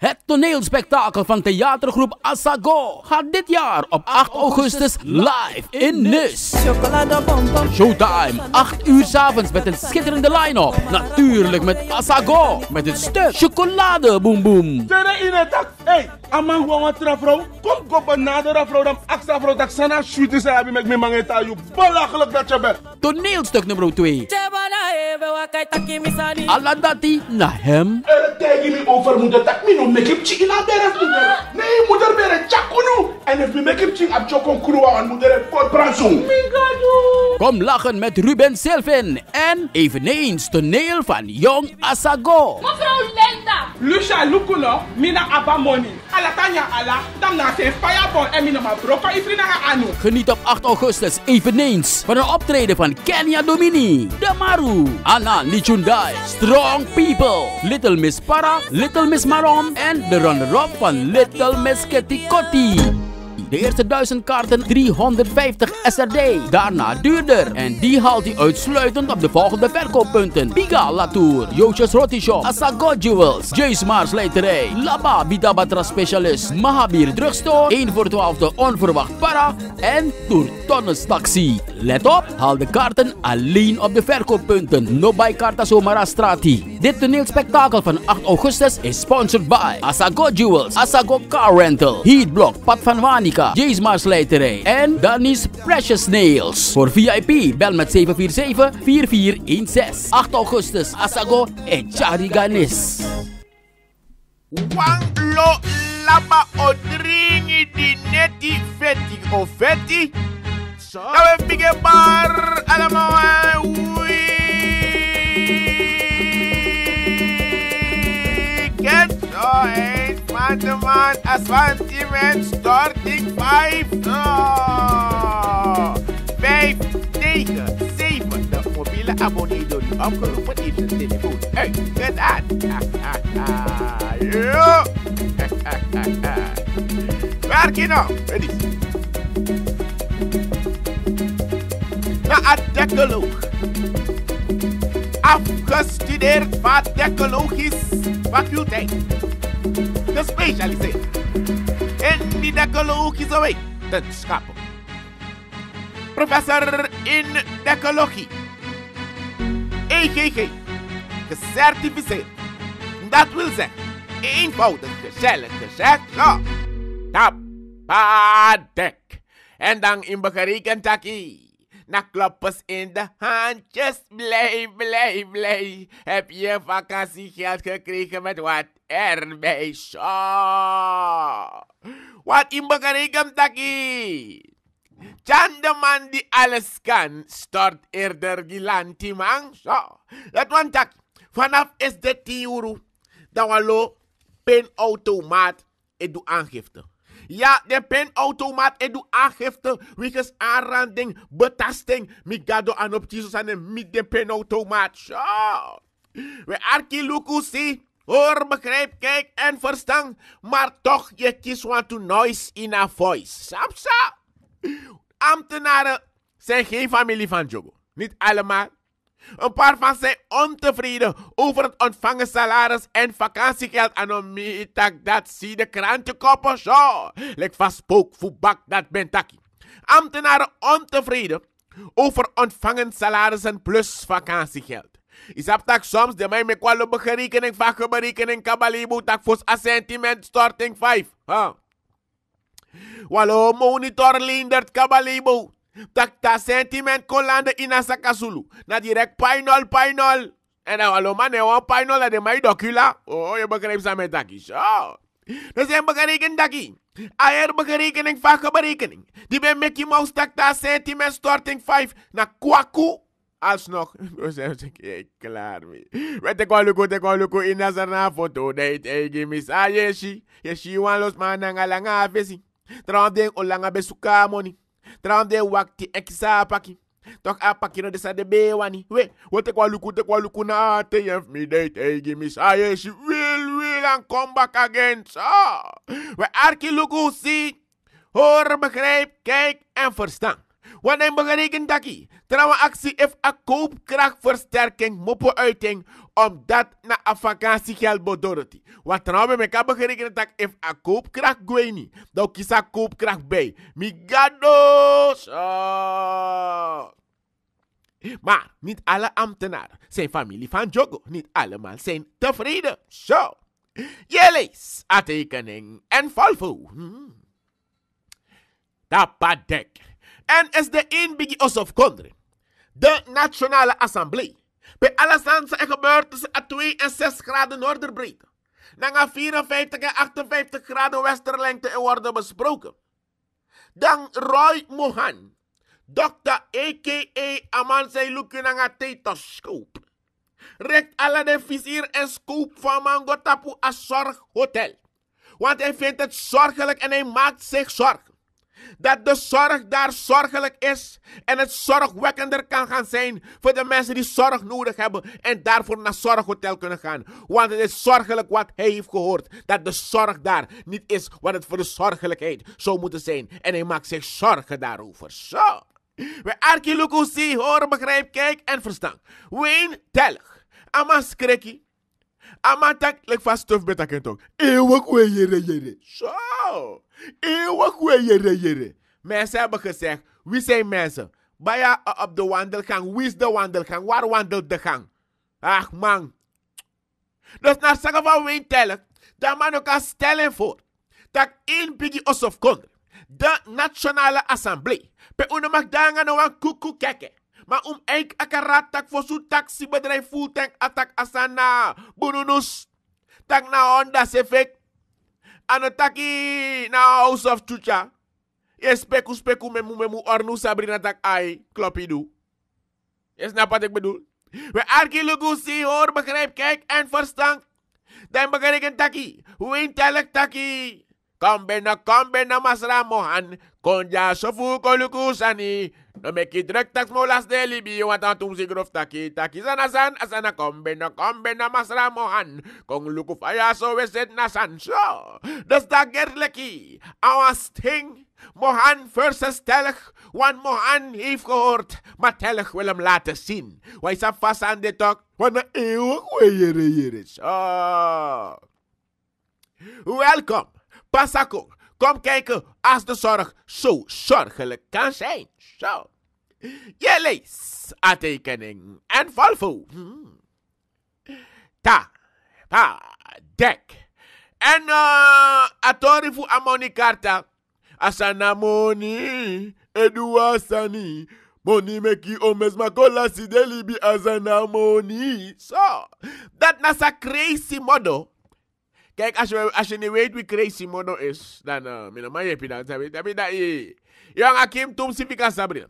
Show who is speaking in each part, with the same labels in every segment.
Speaker 1: Het toneelspektakel van theatergroep Asago gaat dit jaar op 8 augustus live in Nus. Showtime, 8 uur s'avonds met een schitterende line-up. Natuurlijk met Asago. met het stuk Chocolade Boom Boom. Hey, amang wang trafro, kom een nader afro dan extra vrouw dat sana shoot hebben met mijn mangeta. Je belachelijk dat je bent. Toneelstuk nummer 2. Aladati na hem. Tegen me over moeten tak minum mekem ci ila beref mi dere ne moeder bere chakunu en if mi mekem ci ab chokon kruwa wan moeder pot pransung Kom lachen met Ruben Silvin en eveneens toneel van Jong Asago. Mevrouw Lenda. Lucia Lukulo, mina abamoni. Alatanya ala, dan na zijn fireball en mina mabroka ifrina anu. Geniet op 8 augustus eveneens van een optreden van Kenya Domini, Damaru, Anna Nichundai, Strong People, Little Miss Para, Little Miss Marom and the runner-up on Little Miss Kitty Cotty. De eerste 1000 kaarten 350 SRD. Daarna duurder. En die haalt hij uitsluitend op de volgende verkooppunten. Biga Latour, Joosjes Shop, Asago Jewels, Jace Mars Leiterij, Laba Bidabatra Specialist, Mahabir Drugstore, 1 voor 12 Onverwacht Para en Tourtonnes Taxi. Let op, haal de kaarten alleen op de verkooppunten. No buy Carta Somara Strati. Dit toneelspektakel van 8 augustus is sponsored by Asago Jewels, Asago Car Rental, Heatblock, Pat van Wanica, Afrika, Jace and en Danny's Precious Nails. Voor VIP, bel met 747-4416. 8 augustus, Asago en Chariganis. Wanglo lama odringi di neti veti o
Speaker 2: veti. Kawe bige bar Get joy man to man as one team en starting 5. Oh. 5 tegen 7. De mobiele abonnee door u opgeroepen heeft zijn telefoon uitgedaan. Yo! Werk je nou? Het is. Na een decoloog. Afgestudeerd van Decologische Faculteit de specialiseert. En die decologie zo weet, de schappen. Professor in decologie. EGG. Gecertificeerd. Dat wil zeggen, eenvoudig, gezellig gezegd, zo. dek. En dan in begerekend takkie. Na klappers in de handjes. Blij, blij, blij. Heb je vakantiegeld gekregen met wat erbij? Zo. Wat in bekarigam taki. man die alles kan, start eerder gilanti man. Zo. Dat man tak. Vanaf is de 10 euro. Dan walo, automaat. Ik doe aangifte. Ja, de penautomaat en doe aangifte wegens aanranding, betasting. Migado aan op Jesus en met de penautomaat. Ja. We arki si, Hoor, begrijp, kijk en verstand. Maar toch, je kies want to noise in a voice. Sapsa. Ambtenaren zijn geen familie van Jogo. Niet allemaal. Een paar van zijn ontevreden over het ontvangen salaris en vakantiegeld. En om tak dat zie de krantje koppen zo. Lek van spook, voetbak dat bentakkie. Ambtenaren ontevreden over ontvangen salaris en plus vakantiegeld. Isap tak soms de mij met kwalo begerekening van geberekening kabalibu tak voor assentiment starting 5. Huh? monitor lindert kabalibu. Tak ta sentiment kolande ina sakasulu. Na direct painol, painol. ena dan hallo man, nee, want painol dat is mijn docula. Oh, je begrijpt me met takkie. Zo. Dus je berekent takkie. Ayer berekening, vage berekening. Die be Mickey Mouse takta sentiment starting 5. Na kwaku. Alsnog, dus ik klaar mee. Weet ik wel, luko, ik wel, luko, in een foto. Deed, hey, gimme, sa, yeshi. Yeshi, los man, nangalanga, vesi. Tramde wakti ekisa apaki. Tok apaki no desa de bewani. We, wote kwa luku, te kwa luku na ate yenf mi te Hey, give me saye, she will, will and come back again. So, we arki luku zie, hoor, begrijp, kijk en verstaan. Wat hij berekent dat terwijl actie heeft een koopkrachtversterking moppen uiting omdat na een geld bedorret. Want trouwens me kan berekenen dat heeft een koopkracht gweini. Dan kies een koopkracht bij. Migados! Maar niet alle ambtenaren zijn familie van Jogo. Niet allemaal zijn tevreden. Zo. Je atekening en volfu. Hmm. Tapadek. En is de één bigi osof kondre. De Nationale Assemblée. Bij alle zansen gebeurtenissen aan 2 en 6 graden noorderbreedte. Dan 54 en 58 graden westerlengte worden besproken. Dan Roy Mohan. Dr. A.K.A. Amansei Lukunanga Tetoscoop. Rekt alle de vizier en scoop van Mangotapu als zorghotel. Want hij vindt het zorgelijk en hij maakt zich zorg dat de zorg daar zorgelijk is en het zorgwekkender kan gaan zijn voor de mensen die zorg nodig hebben en daarvoor naar zorghotel kunnen gaan. Want het is zorgelijk wat hij heeft gehoord, dat de zorg daar niet is wat het voor de zorgelijkheid zou moeten zijn. En hij maakt zich zorgen daarover. Zo. We arkilukusi horen, begrijp, kijk en verstaan. Ween telg. Amas krikki attack like fast stuff better kentok. Eeuwig we jere jere. e Eeuwig we jere jere. Mensen hebben gezegd, wie zijn mensen? Baya eh, op de wandelgang. Wie is de wandelgang? Waar wandelt de gang? Ach man. Dus naar zeggen van we tellen. dan man ook aan stellen voor. Dat één biggie os of De Nationale Assemblée. Pe unemak daar gaan we nou een koekoe kijken. ma um eik tak si badrai full tank atak asana. bununus Tak na Honda ano Anotaki na House of Chucha. Yes, speku speku memu memu ornu sabrina tak ai klopidu. Yes, na patek bedul We archeologie hoor, begrijp, kijk en and Dan begrijp dan win takkie. win taki Kombe na kombe na masramohan, konja shofu kolukusani. No me kidrektak molas delibi, watatum sigrof taki, taki zanasan, asana kombe na kombe na masramohan, kong lukufaya so weset nasan. So, that get lucky our sting, Mohan versus Telch, one Mohan if gehoord, maar Telch wil hem laten zien. Wij zijn vast aan de talk, Pasako, kom kijken als de zorg zo zorgelijk kan zijn. Zo. Je leest aantekening en Volvo. Hmm. Ta, pa, dek. En uh, atorifu amoni karta. Asana moni, edua sani. Moni meki omes makola as asana moni. So, dat nasa crazy model. Kijk, als je, als je niet weet is, dan um, mina ma man heb je dat. Dan heb je dat. Jong Akim, toen zie ik Sabrina.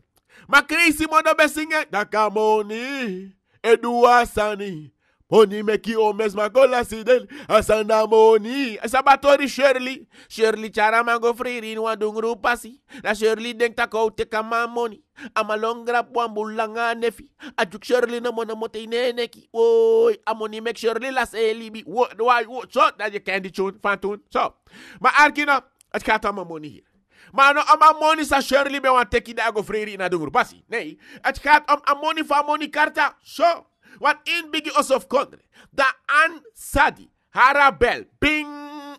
Speaker 2: Maar Craig Simono bezingen, dat kan Sani meki onimeki omezmagola sidel moni sabatori shirley shirley charamango friri nuadungru pasi na shirley denkta koute moni amalonga puambulanga nefi ajuk shirley namona neki. oi amoni mek shirley las elibi wo wai wo so dat je candy tune van so ma arkina het gaat allemaal money hier maar no ama moni sa shirley be wan teki dago friri na dungru pasi Nei, het gaat om amoni fa amoni karta so Wat inbigi of kondre. the an sadi. Harabel. Bing.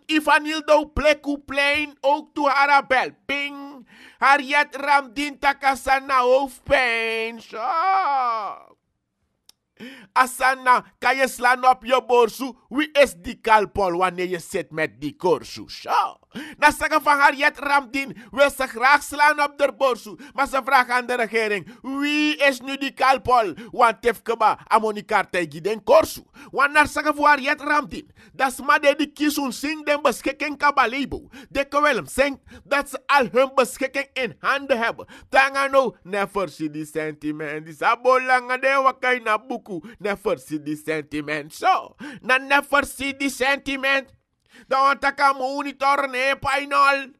Speaker 2: do pleku plain ook to harabel. Bing. Harriet ramdin takasana pain Zo. Asana, kaye slan op yo borsu, wi es di pol wane ye set met di korsu. Sha. Na zeggen van Harriet Ramdien we ze graag slan op der borsu. ma ze vraagt an de regering, wi es nu die kalpol? Want tefkeba amonikarte giden korsu. Wan naar saka van Harriet ramdin, das ze maar de kisun sing den beskeken kabalibo. De kwelm sing, dat ze al beskeken en in handen tanga Tangano, never si di sentiment. Is abolanga de wakai na buku. Chico never see the sentiment. So, na never see the sentiment. Dan taka monitor ne painol.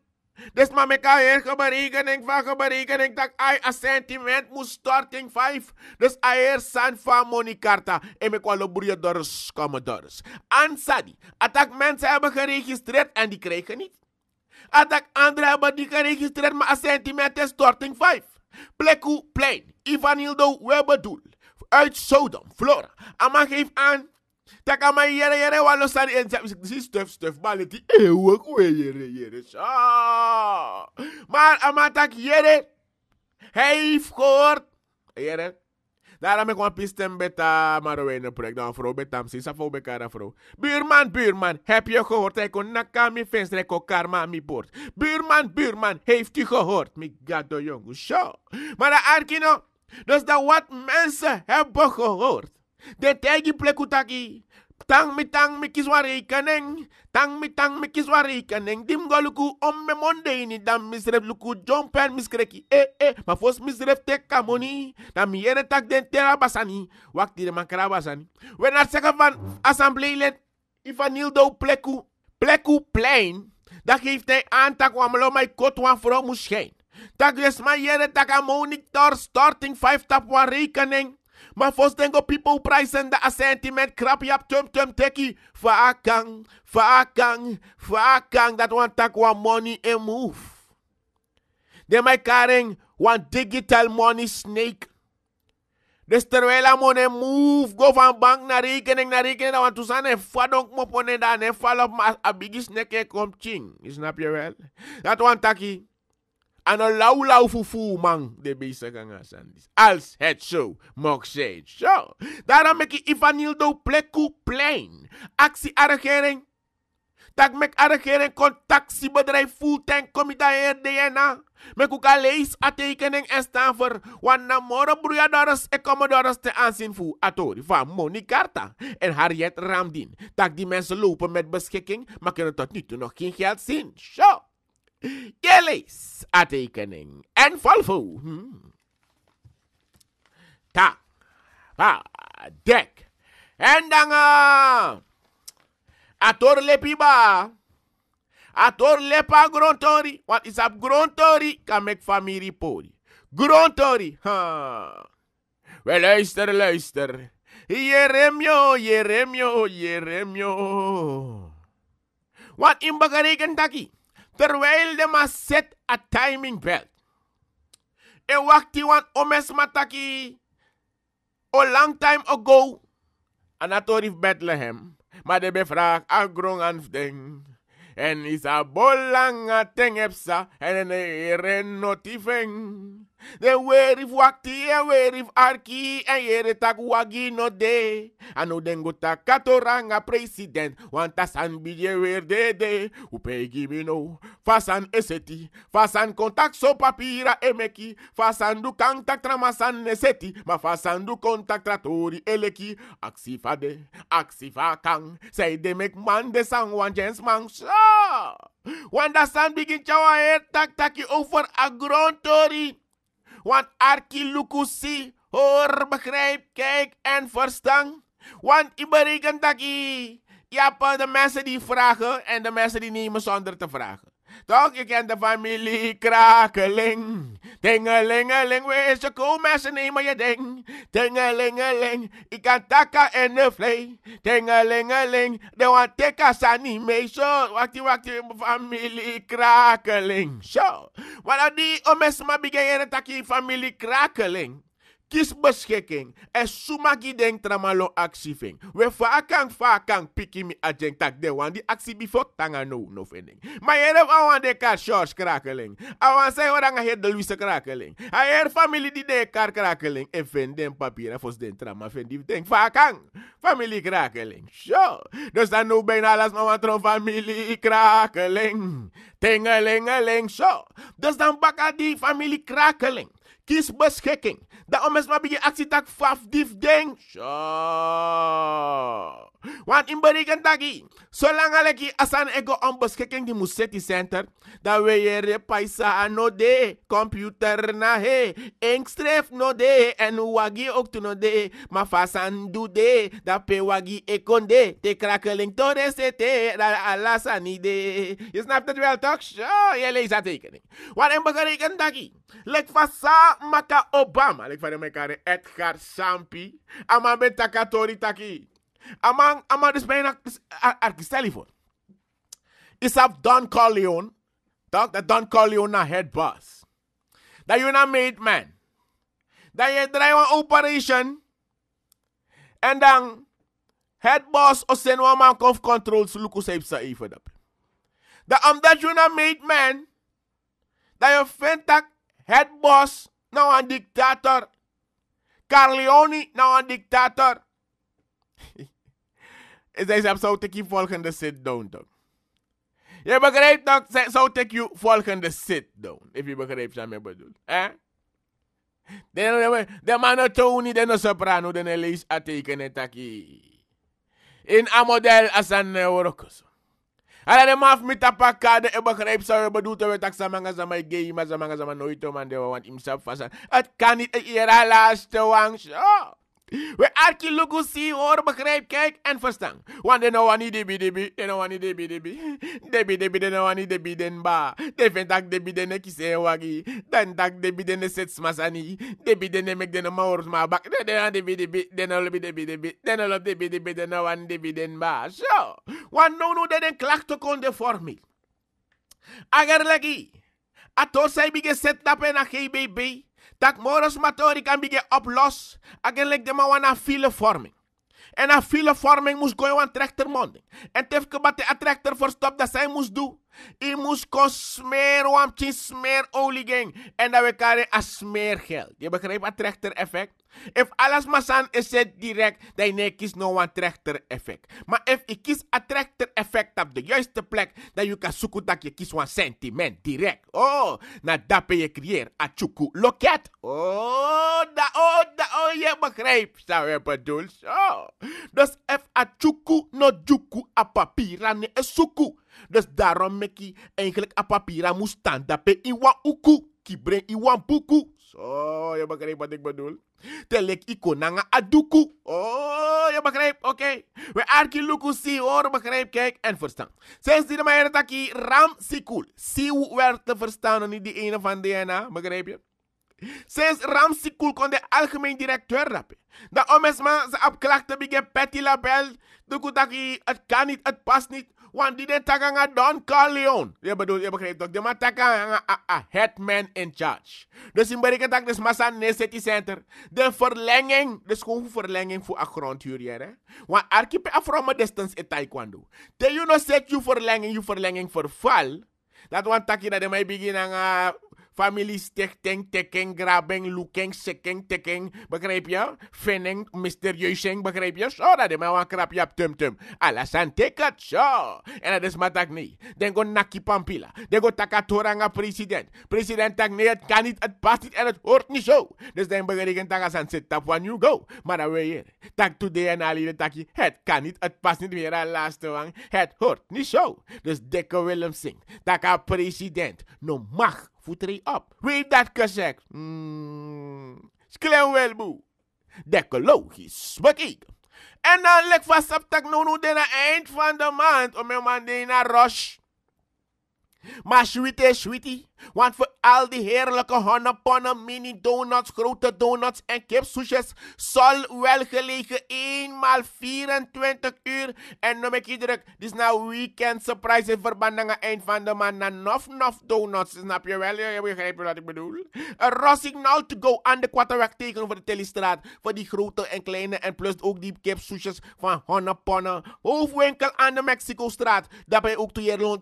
Speaker 2: Dus maar ik kan hier geberekening van geberekening dat ik een sentiment moet starting 5. Dus ik san van monikarta. En ik wil broeien doors komen doors. Ansadi. Atak mensen hebben geregistreerd en die krijgen niet. Atak anderen hebben die geregistreerd maar een sentiment is starting 5. Pleku plein. Ivanildo Hildo, we bedoel uit Sodom, Flora. Ama geeft aan. Taka ma yere yere wa lo sari en zap is stuf stuf ma leti ewe kwe yere yere sha. Maar amma tak yere. heeft gehoord. Yere. Daarom ik nou, een pistem beta marowijnen project. Dan vrouw betam si safo bekara vrouw. Buurman, buurman, heb je gehoord? Hij kon nakka mi venster, kon karma mi boord. Buurman, buurman, heeft u gehoord? Mi gado show. Maar de arkino... Dus dat wat mensen hebben gehoord. De tegi plekutaki. Tang mi tang mi kiswa rekening. Tang mi tang mi kiswa rekening. Dim goluku om me monde Dan misref luku John Pen miskreki. Eh eh. Ma fos misref te kamoni. Dan mi tak den tera basani. Wak tire makara basani. Wen naar zeggen van if lid. Ivanildo pleku. Pleku plein. Dat geeft hij aan tak wamelo mij kot wan vooral Tagliesmaiere Tagamoniktor starting five tap one rekening. Maar volgens dengo people prijzen de sentiment krap jap tum tum teki. Vaakang, fa kang that want tak one money and move. Then my carrying one digital money snake. This terwijl money move, go from bank reckoning na reckoning. I want toen a fa vadonk moponen dan, hij valt fall maar een biggie snack en eh, come ching. Snap je well? That one takkie. En een lauw lauw fufu man de kan gaan Als het zo mag zijn. Zo. Daarom maak ik Ivanildo plekku plein. Actie aan regering. Tak mek a regering kon taxibedrijf fulltime komi da DNA. Met ook a lees a en staan voor. Want na morgen en komen te aanzien voor Atori van Monicarta en Harriet Ramdin. Tak die mensen lopen met beschikking, maar kunnen tot nu toe nog geen geld zien. Zo. Jellies are thickening and Hmm. Ta, pa, deck, endanga danga. Ator le piba. Ator le pa grontori. is up grontori? Kan make family pori. Grontori. ha Well, luister, luister. Jeremio, Jeremio, Jeremio. Wat in bagarekan Terwijl They must set a timing belt. A wakti wan omes mataki. A long time ago. if Bethlehem. Ma de befraag a grong and is a bolang bolanga tengepsa. and en e renotifeng. The werif wakti and werif arki and eh, yere tak wagi no de. Ano den go tak katoranga president wanta san bidye wer de de. Upe gibi no. Fasan eseti. Eh, fasan kontak so papira emeki. Eh, fasan du kantak tramasan neseti. Ma fasan du kontak tratori eleki. Aksi fa de. Aksi fa kang. Say de mek man de sang wan jens man. Sha! Wanda san begin chawa her tak taki over a grontori. Want arkilukusi, hoor, begrijp, kijk en verstaan. Want ik bereken dat de mensen die vragen en de mensen die nemen zonder te vragen. Dog, you can define me lee Ding a ling a ling, where's the cool master name of your ding? Ding a ling a ling, you can taka in the flay. Ding a ling a ling, they want take us animation. Wakti wakti family crackling. Sure. What are the omes ma begin taki family crackling? kiesbeschikking en sumaki den tramalo aksifing. We akang vaakang pikimi ajeng tak de wan di aksi bifok tanga no no fending. Maar je hebt awan de kar George krakeling. Awan zijn orang aher de Louise krakeling. Aher familie die de kar krakeling. En vind den papier fos den trama vendi denk vaakang. Family krakeling. Sure. Dus dan no bijna alles maar wat van familie krakeling. Tingelingeling. Sure. Dus dan bakka die familie krakeling. Kiesbeschikking. Da is ma bigi actie faf dief deng. Want in Berikentagi, zolang aleki asan ego onbeschikking die moest center, dan wil je paisa no de, computer nahe, he, no de, en wagi ook to no de, ma fasan do de, da pe wagi ekonde, te krakeling to de cete, da alasa ni de. Je snapt het wel toch? show, je leest dat tekening. Want in lek fasa maka Obama, lek van Edgar Sampi, Amambe takatori taki. among among this man at, at telephone. It's of Don Corleone, talk that Don Corleone head boss. That you're not made man. That you that I want operation. And then head boss or send one man of control so look sa even up. Um, that am that you're not made man. That you fentak head boss now a dictator. Carleone now a dictator. Is zij zou ik je volgende sit down doen. Je begrijpt dan, zou ik je volgende sit down. If je begrijpt wat ik bedoel. Eh? De man Tony, de soprano, de lees a tekenen taki. In a model as an workers. Ala de maf mit apaka de e begrijp zou je bedoelt we tak samanga sama gay ma samanga sama nooit aan de want himself fasan. Het kan niet era laatste wang show. We archeologie horen, begrijp, kijk en verstaan. Want de nou niet debi debi, de nou niet debi debi. Debi debi, de nou niet debi den ba. De vindt dat debi den ek is wagi. Dan dat debi den set smasani. Debi den mek den maur ma bak. De nou debi debi, de nou debi debi debi. De nou debi debi, de nou niet debi den ba. So, one nou nu den to kon de formie. Agar lagi. atosai bige set dapen a GBB. Tak moros matori kan bige oplos. lek de wana file vorming. En a file vorming moes gooi aan trechter monding. En tevke batte a trechter verstopt dat zij moes doen. I moes kon smeer wamtje smeer olie gang. En dat we karen a geld. Je begrijpt a trechter effect. If alles masan is het direct, dan nee kies no one trechter effect. Maar if ik kies a trechter effect op de juiste plek, dan je kan zoeken dat je kies one sentiment direct. Oh, na dat ben je creëer a chuku loket. Oh, da, oh, da, oh, je begrijpt, zou je bedoelen. Oh. Dus if a chuku no juku a papira ne is suku. Dus daarom meki eigenlijk a papira moest staan dat in uku. Ki breng iwan buku. Oh, je begrijpt wat ik bedoel. Telek iko nanga aduku. Oh, je begrijpt, oké. Okay. We arki luku si, hoor, begrijp, kijk en verstaan. Sinds die de dat taki ram sikul. Si werd te verstaan, niet die ene van DNA, begrijp je? Sinds Ramsikul kon de algemeen directeur rappen. De om ze op klachten begint Petty Label. De dat het kan niet, het past niet. Want die takken takanga Don Corleone. Je bedoelt, je begrijpt toch? Die man takanga a, headman in charge. Dus in bereken tak dus massa ne city center. De verlenging. Dus gewoon verlenging voor een grondhuur hier. Eh? Want arkipe afroma ah, distance in taekwondo. Te you no set you verlenging, you verlenging verval. Dat want takje dat de mij begin aan uh, Families tekteng, tekeng, grabeng, lukeng, sekeng, tekeng. Begrijp je? Veneng, mysterieuseng, begrijp je? Zo, dat is maar krapje op tum tum. Alasan tekat, zo. En dat is maar tak niet. Dengo naki pampila. Dengo takatoranga president. President tak nee, het kan niet, het past niet en het hoort niet zo. Dus dan berekent tak als aan zit tap you go. Maar dan weer. Tak today en al die takje. Het kan niet, het past niet meer aan laatste wang. Het hoort niet zo. Dus Dekker Willem zingt. Taka president. No mag voetree op. Weet dat gezegd? Mm. is Dekologisch. Bekeken. En dan lek vast op tak nu no, no, eind van de maand. Om mijn man naar rush. Maar sweetie, sweetie, want voor al die heerlijke honneponnen, mini donuts, grote donuts en kipsoesjes zal wel gelegen eenmaal 24 uur. En noem ik druk, dit is nou weekend surprise in verband eind van de maand naar nof donuts. Snap je wel? Je begrijpt wat ik bedoel. Een now to go aan de tegen tegenover de Telestraat voor die grote en kleine en plus ook die kipsoesjes van honneponnen. Hoofdwinkel aan de Mexico straat. Daarbij ook toe je loont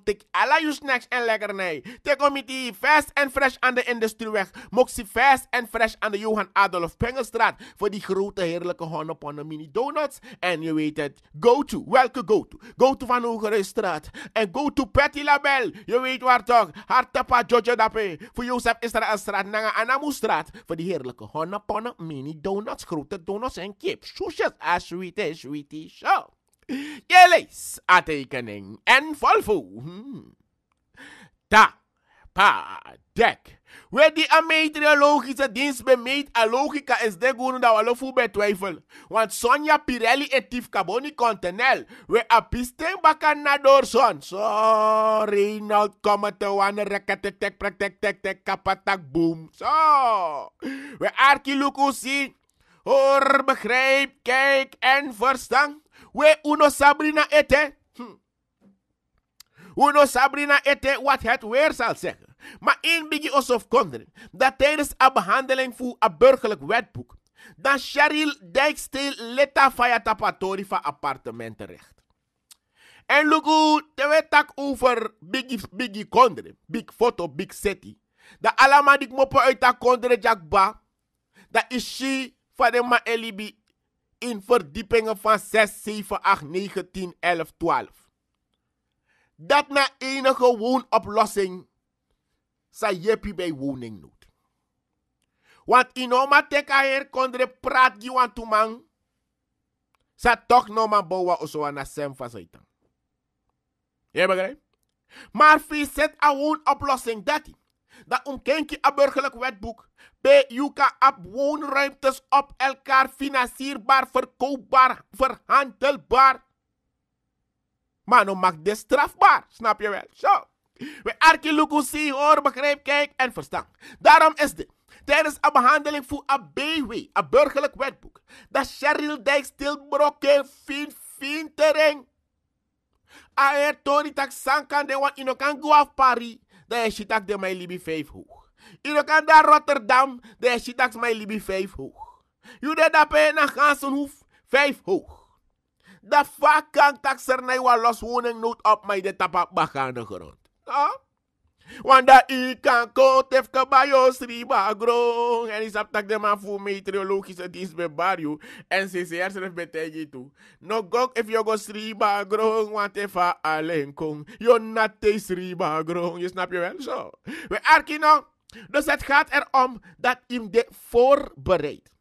Speaker 2: je snacks en lekkernij. De comité Fast en Fresh aan de Industrieweg. Moxie Fast en Fresh aan de Johan Adolf Pengelstraat. Voor die grote heerlijke honneponnen mini donuts. En je weet het, go to. Welke go to? Go to van Hogerestraat. En go to Patty Label. Je weet waar toch. Hartapa Jojo Dape. Voor Jozef Israëlstraat. Nanga Anamoestraat. Voor die heerlijke honneponnen mini donuts. Grote donuts en kip. Soesjes. Ah, sweetie, sweetie, show. a tekening en volvo. Hmm. Da. Pa. Dek. We a meteorologische dienst bemeet a logica is de guru da walo Want Sonja Pirelli etief Tief We apisten bakken bakan door son. So Reynold komen te wanen tek prek tek tek tek kapatak boom. So We arki luku zien. Hoor, begrijp, kijk en verstand. We uno Sabrina eten. Hoe no Sabrina ete wat het weer zal zeggen. Maar één biggie Dat tijdens een behandeling voor een burgerlijk wetboek. Dan Cheryl Dijkstil leta faya tapatori van appartementenrecht. En lugu te wetak over biggie biggie kondre. Big foto, big City, Da alama dik mopo uit kondre jakba. Da ishi van elibi in verdiepingen van 6, 7, 8, 9, 10, 11, 12 dat na enige woonoplossing sa jepi bij woningnood. Want inoma teka her kondre praat to man, sa toch no man bowa osoa na sem fasaitan. Je begrijpt? Maar viset a woonoplossing dati. Dat omkenki a burgerlijk wetboek. Bij Juka ab woonruimtes op elkaar financierbaar, verkoopbaar, verhandelbaar maar nou maakt dit strafbaar. Snap je wel? Zo. We arkiluku zien, hoor, begrijp, kijk en verstaan. Daarom is dit. Tijdens een behandeling voor een BW, een burgerlijk wetboek, dat Sheryl Dijk stilbrokken fin fin terrein. Aer ah, Tony tak kan de wan inokan guaf pari, dat is shitak de my libi vijf hoog. Inokanda daar Rotterdam, dat is shitak mij libi vijf hoog. Jude dat pe na gansen hoef, vijf hoog dat vakan kan sernai wat los woning nood op mij de tapak aan de grond. want dat ik kan bij kabayo sriba grong. En is dat de man voor meteorologische dienst bij Barrio. En CCR schrijft betekent Tegi toe. No gok if you go sriba grong. Want if I alleen kong. je not sriba grong. Je snap je wel zo. We arkino. Dus het gaat erom dat hem de voorbereid.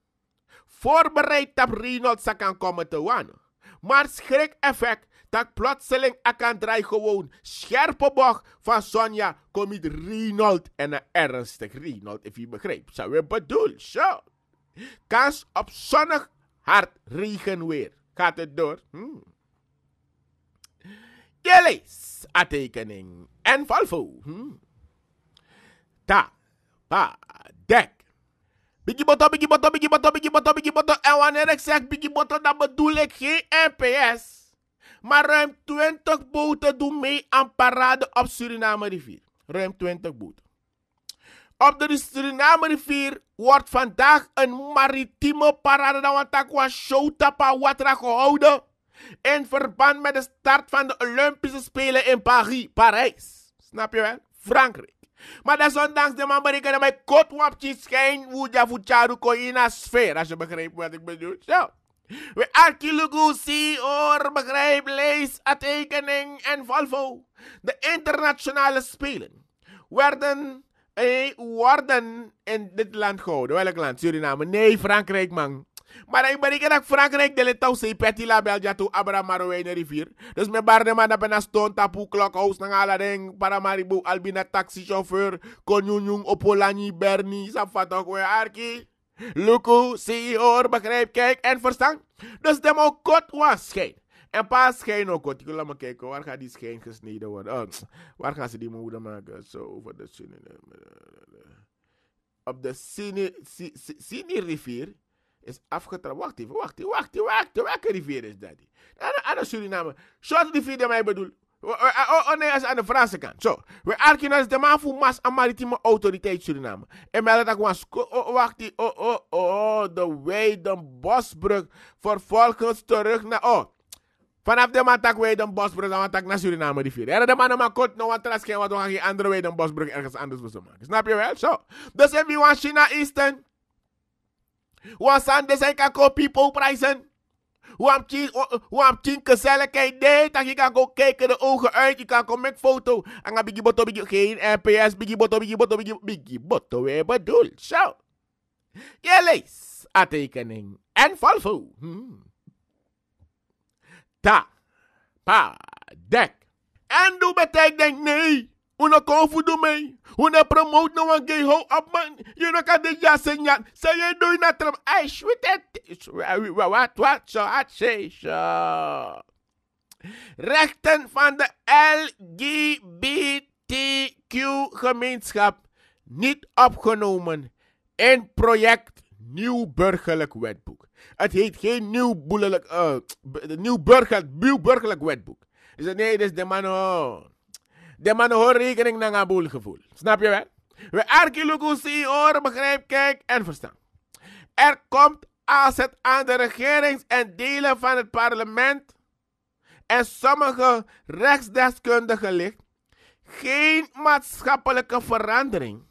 Speaker 2: Voorbereid dat Reynold kan komen te wonen. Maar schrik-effect dat plotseling kan draai gewoon scherpe bocht van Sonja komt Renold en een ernstig Renald if je begrijpt. Zou je bedoel, zo. Kans op zonnig hard regen weer. Gaat het door? Hmm. Je leest en Volvo. Ta, hmm. pa, dek, Biggie Botto, Biggie Botto, Biggie Botto, Biggie Botto, Biggie Botto. En wanneer ik zeg Biggie dan bedoel ik geen NPS. Maar ruim 20 boten doen mee aan parade op Suriname rivier. Ruim 20 boten. Op de Suriname rivier wordt vandaag een maritieme parade dan show Shotapa Watra gehouden. In verband met de start van de Olympische Spelen in Paris. Parijs. Snap je wel? Frankrijk. Maar dat is ondanks de man berekenen mijn kotwapje schijn woedja ko in een sfeer. Als je begrijpt wat ik bedoel. Zo. We arkilugu zie, hoor, begrijp, lees, tekening en Volvo. De internationale spelen werden, eh, worden in dit land gehouden. Welk land? Suriname? Nee, Frankrijk man. Maar ik ben ik Frankrijk de letau se peti la belja tu abra marowe rivier. Dus me barne man ben een stone tapu klokhuis na ala ding para albina taxi chauffeur konyunyung opolani berni ook we arki. Luku, ceo hoor, begrijp, kijk en verstang Dus de ook kot was schijn. En pas schijn ook kot. Ik wil maar kijken, waar gaat die schijn gesneden worden? Oh, waar gaan ze die moeder maken? Zo, over de Sini. Op de Sini-rivier is afgetrapt. Wacht even, wacht even, wacht even, wacht even. rivier is dat? Aan de Suriname. Short rivier die mij bedoel. Oh, oh, oh, oh, nee, dat is aan de Franse kant. Zo. We arken als de voor Mas en Maritieme Autoriteit Suriname. En mij dat was. Wacht Oh, oh, oh. De Weidenbosbrug. Vervolgens terug naar. Oh. Vanaf de maandag Weidenbosbrug, dan maandag naar Suriname rivier. En de mannen maar kort nog wat ras geen, want we gaan geen andere Weidenbosbrug ergens anders moeten maken. Snap je wel? Zo. Dus in China Eastern. Want de zijn kan go people prijzen. Wam tien gezelligheid deed, dat je kan go kijken de ogen uit, je kan komen met foto. En ga biggie botto, biggie, geen NPS, biggie botto, biggie botto, biggie, biggie botto, we bedoel. Zo. Je leest, aantekening en valvo. Hmm. Ta, pa, dek. En doe betekent nee. Una konfudu mei. Una promote no one gay ho up man. You look at de ya Say you do not tram. I it. Wat wat zo at say zo. Rechten van de LGBTQ gemeenschap niet opgenomen in project Nieuw Burgerlijk Wetboek. Het heet geen Nieuw, boelelijk, uh, nieuw, burger, nieuw Burgerlijk Wetboek. nee, dit is de man. Oh. De man hoort rekening naar een boelgevoel. Snap je wel? We arkiluku zien, horen, begrijp, kijk en verstaan. Er komt als het aan de regerings- en delen van het parlement en sommige rechtsdeskundigen ligt, geen maatschappelijke verandering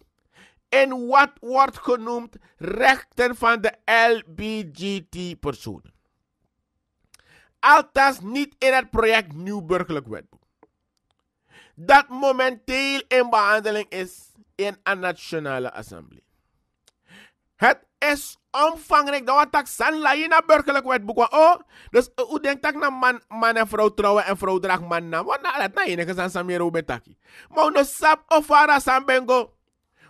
Speaker 2: in wat wordt genoemd rechten van de LBGT-personen. Althans niet in het project Nieuw Burgerlijk Wetboek dat momenteel in behandeling is in een nationale assemblée. Het is omvangrijk. Dat wat ik san laai burgerlijk wetboek. Oh, dus eh, hoe denkt dat na man, man en vrouw trouwen en vrouw draagt man na? Want na dat na enige san samero betaki. Maar no sap of ara san bengo.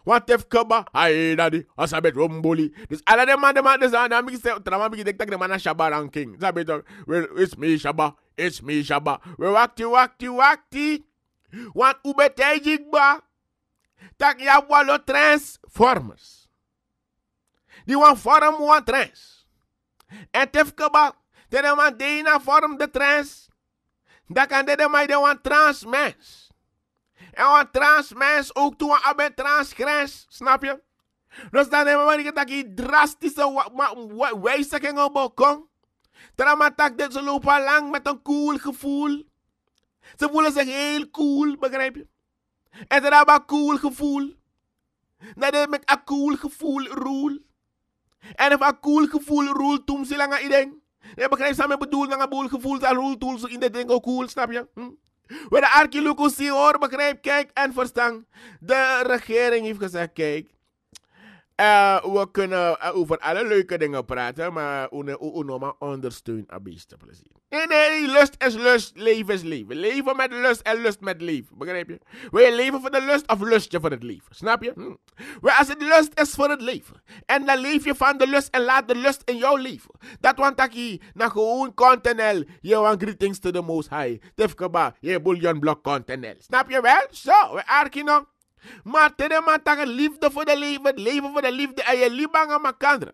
Speaker 2: Want kaba, ay daddy, als a bit Dus alle de man de man aan amig se trama big dek tak de man shaba ranking. Zabit, eh, well, it's me shaba, it's me shaba. We wakti wakti wakti. Want ubetejigba tak ya walo transformers. Die wan vorm wan trans. En tefkeba, de de man deina vorm de trans. Da kan de de man de wan trans mens. En wan trans mens ook toe wan abe transgrens, snap je? Dus dan hebben we dat die drastische wijzigingen op balkon. Terwijl men tak dit ze lopen lang met een cool gevoel. Ze voelen zich heel cool, begrijp je? En ze hebben een cool gevoel. Dat heb ik een cool gevoel, roel. En if een cool gevoel roel toen ze lang in denk. Je begrijpt wat bedoel, dan een boel gevoel dat roel toen ze in de ding ook cool, snap je? Hm? We de archeologie hoor, begrijp, kijk en verstaan. De regering heeft gezegd, kijk, eh, we kunnen eh, over alle leuke dingen praten, maar Unoma ondersteunt een beetje plezier. Nee, lust is lust, leven is leven. Leven met lust en lust met leven, begrijp je? Wil je leven voor de lust of lust je voor het leven, snap je? Hm. als het lust is voor het leven, en dan leef je van de lust en laat de lust in jouw leven. Dat want ik hier, na gewoon je want greetings to the most high. Tifkeba, je bouillonblok continel. Snap je wel? Zo, we arkie maar tere man tak liefde voor de leven, leven voor de liefde en je libanga makandra.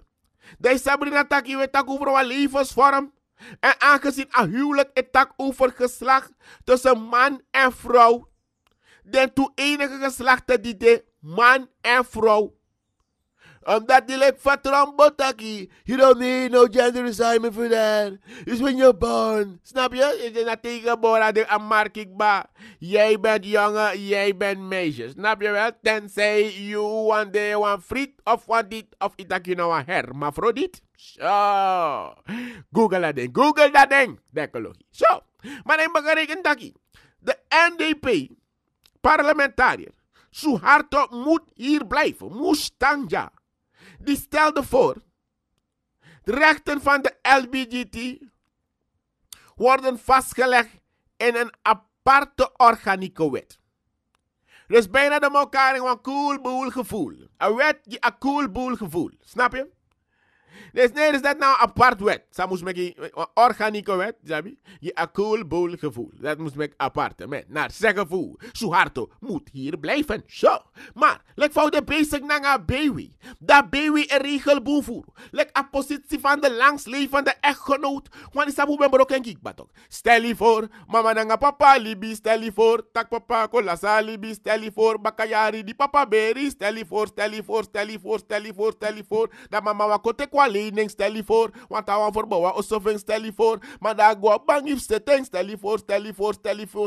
Speaker 2: De Sabrina tak je tak over wat levensvorm. En aangezien een huwelijk het tak over geslacht tussen man en vrouw. Den toe enige geslachten die de man en vrouw omdat die like fatram botaki. You don't need no gender assignment for that. It's when you're born. Snap je? Je bent nou tegenboordig de aanmerking ba. Jij bent jongen, jij bent meisje. Snap je wel? Tenzij you one day one friet of wat dit of itak you know one hermafrodit. Zo. Google dat ding. Google dat ding. Dekologie. Zo. Maar dan begrijp ik De NDP, parlementariër, op moet hier blijven. Moest tangja. Die stelde voor, de rechten van de LBGT worden vastgelegd in een aparte organieke wet. Dus bijna de elkaar een cool boel gevoel. Een wet die een cool boel gevoel. Snap je? Dus nee, is dat nou apart wet? Samus moest met eh, een organieke wet, sabi? Je cool bol gevoel. Dat moest met apart. Met naar zijn gevoel. Suharto moet hier blijven. Zo. Maar, lek voor de basic nanga baby. Dat baby een boel voer. Lek a positie van de langslevende echtgenoot. Want is abu ben ook een kickbatok. Stel je voor, mama nanga papa libi. Stel je voor, tak papa kolasa libi. Stel je voor, bakayari di papa beri. Stel je voor, stel je voor, stel je voor, stel je voor, stel je voor. Dat mama wakote kwa for leaning for je voor, want aan voor boa ossoving stel je voor. Maar daar go bang if setting stel je voor,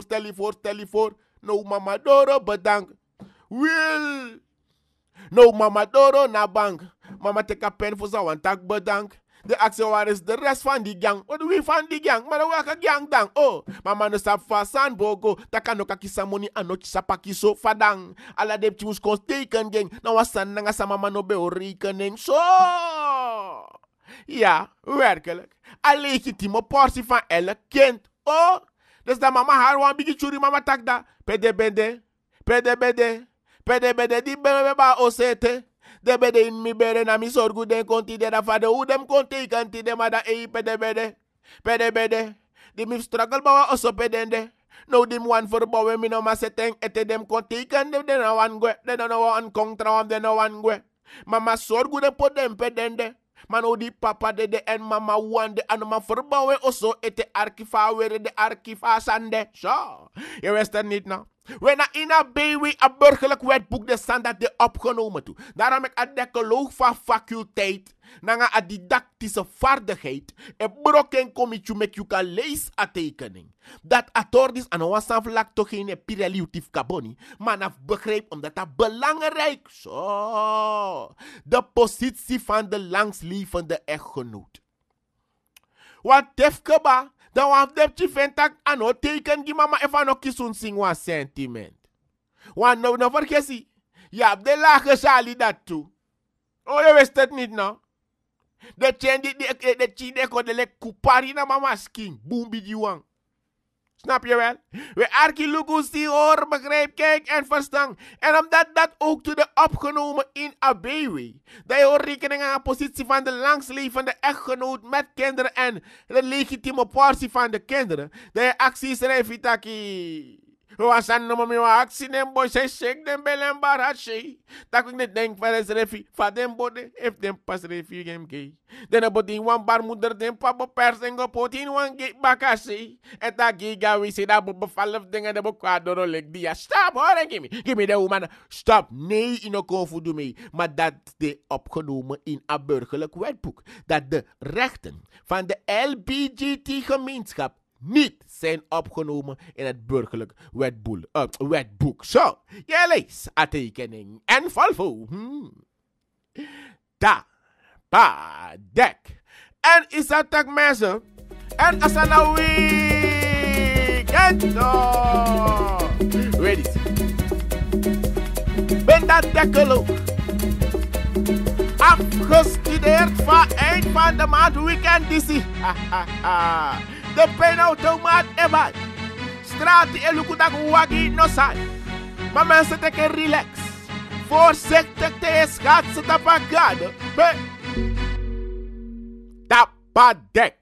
Speaker 2: stel No mama doro bedank. Will. No mama doro na bang Mama take a pen for zo'n tak bedank. The actie war is the rest from the gang? what we van the gang? we ka gang dang. Oh, mama no fa san bogo. Taka no kakisa moni anochi sapaki so fadang. Ala de choose kon kan gang. Na wasan nanga sa mama no be o So! Ja, werkelijk. Een legitieme portie van elke kind. Oh, dus dat mama haar wan bigi churi mama takda. Pede bende, pede bende, pede bende di beba osete. De bede in mi bere na mi sorgu den konti de da fade u dem konti kanti de mada ei pede bede. Pede bede, di mi struggle bawa oso pedende. Nou dim wan verbouwen mi no ma seteng ete dem konti kan de de na wan gwe. De no wan kontra wan de no wan gwe. Mama sorgu de podem pedende. Maar nou oh, die papa de en mama wande en ma verbouwen oso ete arkifa weer de arkifa sande. Zo, je wist dat niet nou. We na in a baby a burgerlijk wetboek de standaard de opgenomen toe. Daarom ik een decoloog van faculteit nanga a didactische vaardigheid e broken komichu met yuka lees a tekening. Dat atordis aan nou ons wasan vlak toch geen pireliutief kaboni, maar naf begrijp omdat dat belangrijk zo. So, de positie van de langslievende echtgenoot. Wat tefkeba, dan waf deptje ventak ano teken gi mama even ook nou kisun singwa sentiment. Want nou, nou je, hebt de lage sali dat toe. Oh, je wist het niet nou. De chendi de de chinde ko de le kupari na mama skin. Boombi wang. Snap je wel? We arkilukus die hoor, begrijp, kijk en verstand. En omdat dat ook te de opgenomen in ABW. Dat je hoort rekening aan de positie van de langslevende echtgenoot met kinderen en de legitieme portie van de kinderen. Dat je acties rijvitaki hoe als mi wa actie dem boy say shake dem bel en barat shay. Tak wik net denk van es refi, fa den bode, if den pas refi game gay. Den a in wan bar moeder den pa bo pers en go in wan gate baka shay. Et giga we say dat bo befalf ding en de bo kwa doro lek dia. Stop hoor gimme, gimme de woman. Stop, nee in o do me. Maar dat de opgenomen in een burgerlijk wetboek. Dat de rechten van de LBGT gemeenschap niet zijn opgenomen in het burgerlijk wetboel, eh, wetboek. Zo, jij leest aantekening en valvo. Hmm. Da, pa, dek. En is dat tak mensen? En als dat nou weekend, Ready? Oh. Ben dat dekkelo. Afgestudeerd van eind van de maand weekend DC. de pena automaat en wat. Straat en lukutak wagi Mama se te ke relax. Voorzichtig te schatsen tapagade. Tapadek.